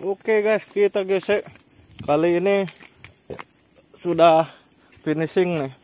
Oke guys, kita gesek. Kali ini sudah finishing nih.